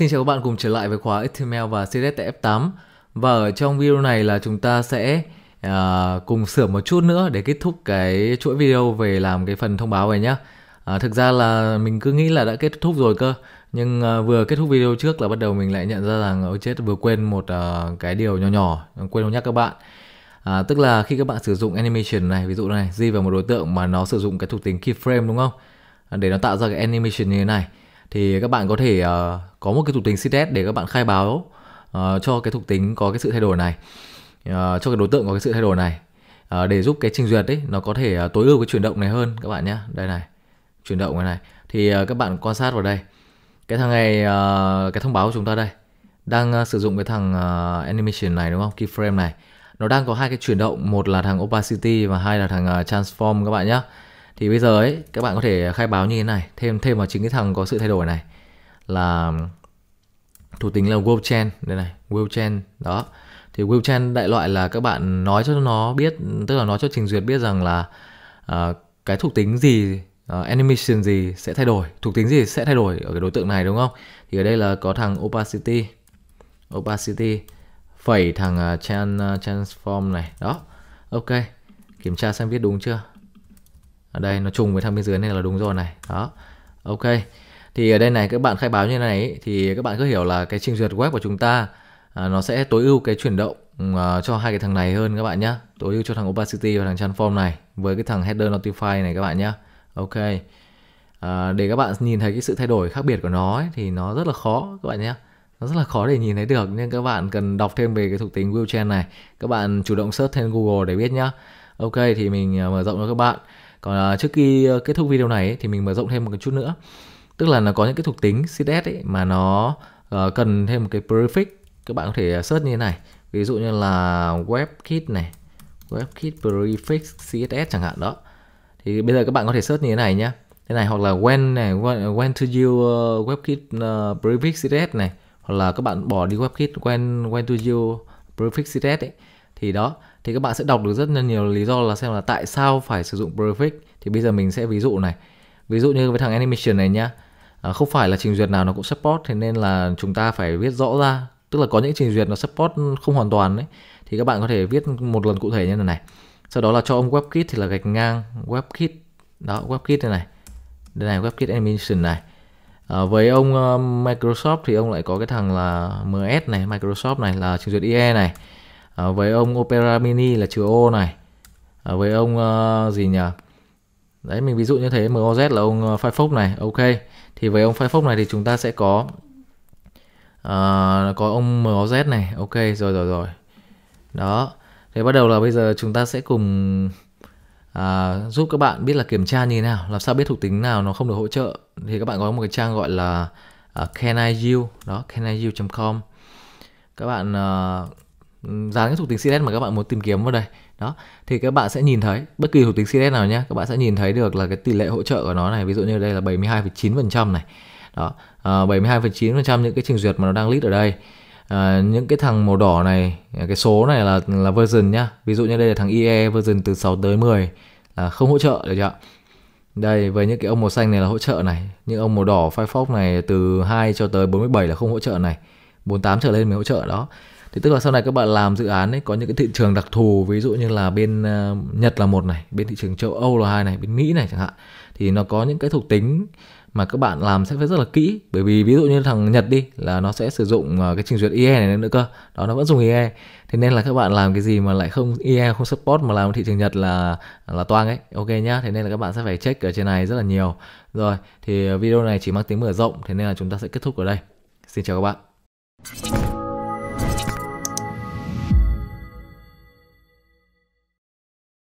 Xin chào các bạn cùng trở lại với khóa HTML và CSS tại F8 Và ở trong video này là chúng ta sẽ à, cùng sửa một chút nữa để kết thúc cái chuỗi video về làm cái phần thông báo này nhá à, Thực ra là mình cứ nghĩ là đã kết thúc rồi cơ Nhưng à, vừa kết thúc video trước là bắt đầu mình lại nhận ra rằng ôi chết vừa quên một à, cái điều nhỏ nhỏ Quên không nhắc các bạn à, Tức là khi các bạn sử dụng animation này ví dụ này Di vào một đối tượng mà nó sử dụng cái thuộc tính keyframe đúng không à, Để nó tạo ra cái animation như thế này thì các bạn có thể uh, có một cái thuộc tính CTS để các bạn khai báo uh, cho cái thuộc tính có cái sự thay đổi này uh, cho cái đối tượng có cái sự thay đổi này uh, để giúp cái trình duyệt ấy nó có thể uh, tối ưu cái chuyển động này hơn các bạn nhé đây này chuyển động này này thì uh, các bạn quan sát vào đây cái thằng này uh, cái thông báo của chúng ta đây đang uh, sử dụng cái thằng uh, animation này đúng không keyframe này nó đang có hai cái chuyển động một là thằng opacity và hai là thằng uh, transform các bạn nhé thì bây giờ ấy các bạn có thể khai báo như thế này thêm thêm vào chính cái thằng có sự thay đổi này là thủ tính là will WebChain đây này will WebChain đó thì will WebChain đại loại là các bạn nói cho nó biết tức là nói cho trình duyệt biết rằng là uh, cái thuộc tính gì uh, animation gì sẽ thay đổi thuộc tính gì sẽ thay đổi ở cái đối tượng này đúng không thì ở đây là có thằng opacity opacity phẩy thằng uh, trans, uh, transform này đó ok kiểm tra xem viết đúng chưa ở đây nó trùng với thằng bên dưới nên là đúng rồi này đó ok thì ở đây này các bạn khai báo như này thì các bạn cứ hiểu là cái trình duyệt web của chúng ta à, nó sẽ tối ưu cái chuyển động ừ, à, cho hai cái thằng này hơn các bạn nhé tối ưu cho thằng opacity và thằng transform này với cái thằng header notify này các bạn nhé ok à, để các bạn nhìn thấy cái sự thay đổi khác biệt của nó ấy, thì nó rất là khó các bạn nhé nó rất là khó để nhìn thấy được nên các bạn cần đọc thêm về cái thuộc tính wheelchair này các bạn chủ động search trên google để biết nhá ok thì mình mở rộng cho các bạn còn uh, trước khi uh, kết thúc video này ấy, thì mình mở rộng thêm một chút nữa tức là nó có những cái thuộc tính CSS ấy mà nó uh, cần thêm một cái prefix các bạn có thể à, search như thế này ví dụ như là webkit này webkit prefix CSS chẳng hạn đó thì bây giờ các bạn có thể search như thế này nhá thế này hoặc là when này when, when to use uh, ờ, webkit uh, prefix CSS này hoặc là các bạn bỏ đi webkit when when to use prefix CSS ấy thì đó thì các bạn sẽ đọc được rất là nhiều lý do là xem là tại sao phải sử dụng prefix thì bây giờ mình sẽ ví dụ này ví dụ như với thằng animation này nhá à, không phải là trình duyệt nào nó cũng support thế nên là chúng ta phải viết rõ ra tức là có những trình duyệt nó support không hoàn toàn đấy thì các bạn có thể viết một lần cụ thể như thế này sau đó là cho ông webkit thì là gạch ngang webkit đó webkit này này đây này webkit animation này à, với ông uh, Microsoft thì ông lại có cái thằng là MS này Microsoft này là trình duyệt IE này à, với ông Opera Mini là trừ O này à, với ông uh, gì nhỉ đấy mình ví dụ như thế MOZ là ông uh, Firefox này ok thì với ông Firefox này thì chúng ta sẽ có uh, có ông MOZ này ok rồi rồi rồi đó thế bắt đầu là bây giờ chúng ta sẽ cùng à, giúp các bạn biết là kiểm tra như thế nào làm sao biết thuộc tính nào nó không được hỗ trợ thì các bạn có một cái trang gọi là uh, caniu đó caniu.com các bạn uh, dán cái thuộc tính CSS mà các bạn muốn tìm kiếm vào đây đó thì các bạn sẽ nhìn thấy bất kỳ thuộc tính CSS nào nhé các bạn sẽ nhìn thấy được là cái tỷ lệ hỗ trợ của nó này ví dụ như đây là 72,9% này đó à, ờ, 72,9% những cái trình duyệt mà nó đang list ở đây à, những cái thằng màu đỏ này cái số này là là version nhá ví dụ như đây là thằng IE e version từ 6 tới 10 là không hỗ trợ được chưa đây với những cái ông màu xanh này là hỗ trợ này những ông màu đỏ Firefox này từ 2 cho tới 47 là không hỗ trợ này 48 trở lên mới hỗ trợ đó thì tức là sau này các bạn làm dự án ấy có những cái thị trường đặc thù ví dụ như là bên ờ, Nhật là một này bên thị trường châu Âu là hai này bên Mỹ này chẳng hạn thì nó có những cái thuộc tính mà các bạn làm sẽ phải rất là kỹ bởi vì ví dụ như thằng Nhật đi là nó sẽ sử dụng ờ, cái trình duyệt IE này nữa cơ đó nó vẫn dùng IE thế nên là các bạn làm cái gì mà lại không IE không support mà làm thị trường Nhật là là toang ấy ok nhá thế nên là các bạn sẽ phải check ở trên này rất là nhiều rồi thì video này chỉ mang tính mở rộng thế nên là chúng ta sẽ kết thúc ở đây xin chào các bạn